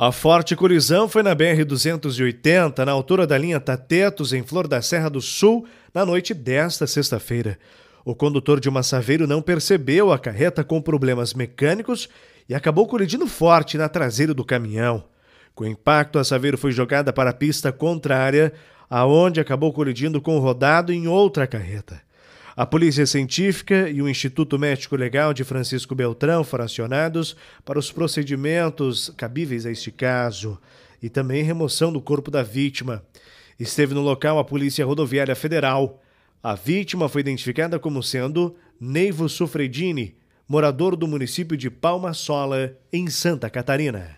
A forte colisão foi na BR-280, na altura da linha Tatetos, em Flor da Serra do Sul, na noite desta sexta-feira. O condutor de uma Saveiro não percebeu a carreta com problemas mecânicos e acabou colidindo forte na traseira do caminhão. Com o impacto, a Saveiro foi jogada para a pista contrária, aonde acabou colidindo com o rodado em outra carreta. A Polícia Científica e o Instituto Médico Legal de Francisco Beltrão foram acionados para os procedimentos cabíveis a este caso e também remoção do corpo da vítima. Esteve no local a Polícia Rodoviária Federal. A vítima foi identificada como sendo Neivo Sufredini, morador do município de Palma Sola, em Santa Catarina.